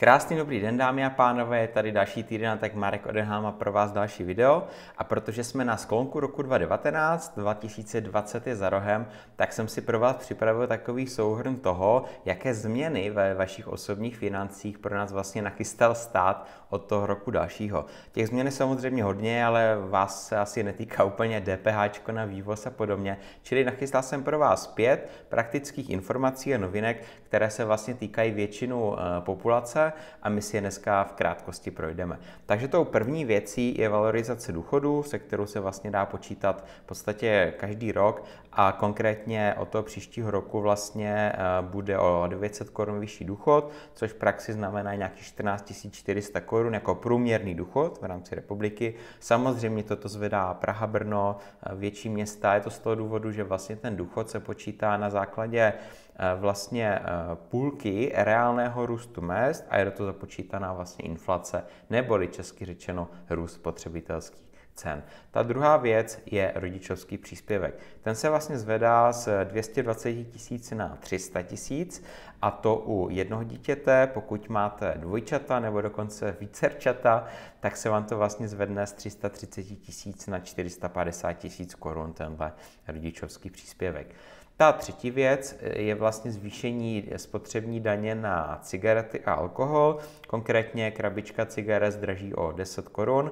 Krásný dobrý den, dámy a pánové, je tady další týden tak Marek Odenhám má pro vás další video. A protože jsme na sklonku roku 2019, 2020 je za rohem, tak jsem si pro vás připravil takový souhrn toho, jaké změny ve vašich osobních financích pro nás vlastně nachystal stát od toho roku dalšího. Těch změn je samozřejmě hodně, ale vás se asi netýká úplně DPH na vývoz a podobně. Čili nachystal jsem pro vás pět praktických informací a novinek, které se vlastně týkají většinu eh, populace a my si je dneska v krátkosti projdeme. Takže tou první věcí je valorizace důchodu, se kterou se vlastně dá počítat v podstatě každý rok a konkrétně od toho příštího roku vlastně eh, bude o 900 korun vyšší důchod, což v praxi znamená nějakých 14 400 korun jako průměrný důchod v rámci republiky. Samozřejmě toto zvedá Praha, Brno, eh, větší města. Je to z toho důvodu, že vlastně ten důchod se počítá na základě Eh, vlastně eh, půlky reálného růstu mest a je do toho započítaná vlastně inflace, neboli česky řečeno růst spotřebitelských cen. Ta druhá věc je rodičovský příspěvek. Ten se vlastně zvedá z 220 tisíc na 300 tisíc a to u jednoho dítěte, pokud máte dvojčata nebo dokonce vícerčata, tak se vám to vlastně zvedne z 330 tisíc na 450 tisíc korun tenhle rodičovský příspěvek. Ta třetí věc eh, je vlastně zvýšení spotřební daně na cigarety a alkohol. Konkrétně krabička cigaret zdraží o 10 korun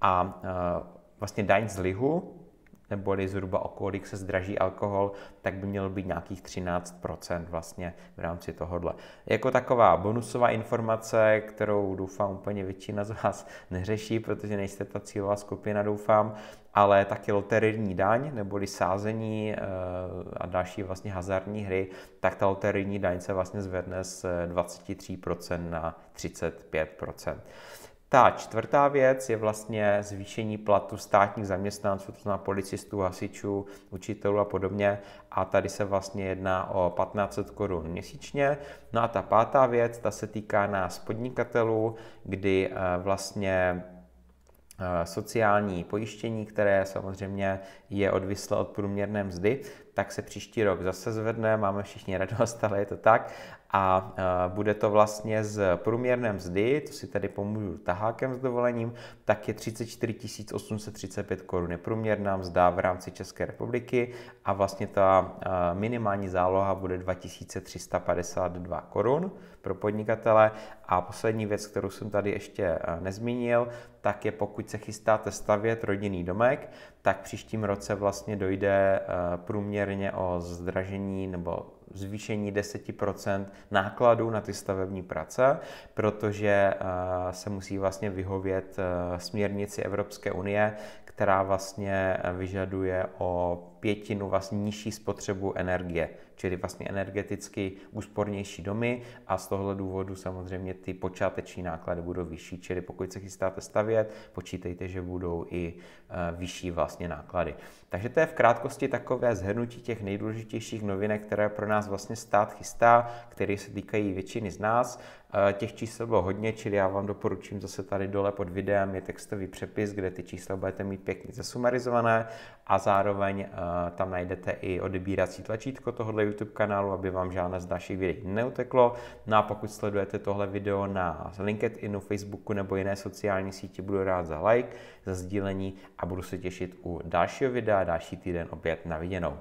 a eh, vlastně daň z lihu, neboli zhruba o kolik se zdraží alkohol, tak by mělo být nějakých 13% vlastně v rámci tohohle. Jako taková bonusová informace, kterou doufám úplně většina z vás neřeší, protože nejste ta cílová skupina, doufám, ale taky loterijní daň, neboli sázení eh, a další vlastně hazardní hry, tak ta loterijní daň se vlastně zvedne z 23% na 35%. Ta čtvrtá věc je vlastně zvýšení platu státních zaměstnanců, to znamená policistů, hasičů, učitelů a podobně. A tady se vlastně jedná o 1500 korun měsíčně. No a ta pátá věc, ta se týká nás podnikatelů, kdy eh, vlastně eh, sociální pojištění, které samozřejmě je odvislé od průměrné mzdy, tak se příští rok zase zvedne, máme všichni radost, ale je to tak. A e, bude to vlastně s průměrném mzdy, to si tady pomůžu tahákem s dovolením, tak je 34 835 korun průměrná mzda v rámci České republiky a vlastně ta e, minimální záloha bude 2352 korun pro podnikatele. A poslední věc, kterou jsem tady ještě e, nezmínil, tak je pokud se chystáte stavět rodinný domek, tak příštím roce vlastně dojde průměr poměrně o zdražení nebo zvýšení 10% nákladů na ty stavební práce, protože eh, se musí vlastně vyhovět eh, směrnici Evropské unie, která vlastně eh, vyžaduje o pětinu vlastně nižší spotřebu energie, čili vlastně energeticky úspornější domy a z tohle důvodu samozřejmě ty počáteční náklady budou vyšší, čili pokud se chystáte stavět, počítejte, že budou i e, vyšší vlastně náklady. Takže to je v krátkosti takové zhrnutí těch nejdůležitějších novinek, které pro nás vlastně stát chystá, které se týkají většiny z nás. Eh, těch čísel bylo hodně, čili já vám doporučím zase tady dole pod videem je textový přepis, kde ty čísla budete mít pěkně zesumarizované a zároveň eh, tam najdete i odebírací tlačítko tohohle YouTube kanálu, aby vám žádné z našich videí neuteklo. No a pokud sledujete tohle video na LinkedInu, Facebooku nebo jiné sociální síti, budu rád za like, za sdílení a budu se těšit u dalšího videa, další týden opět na viděnou.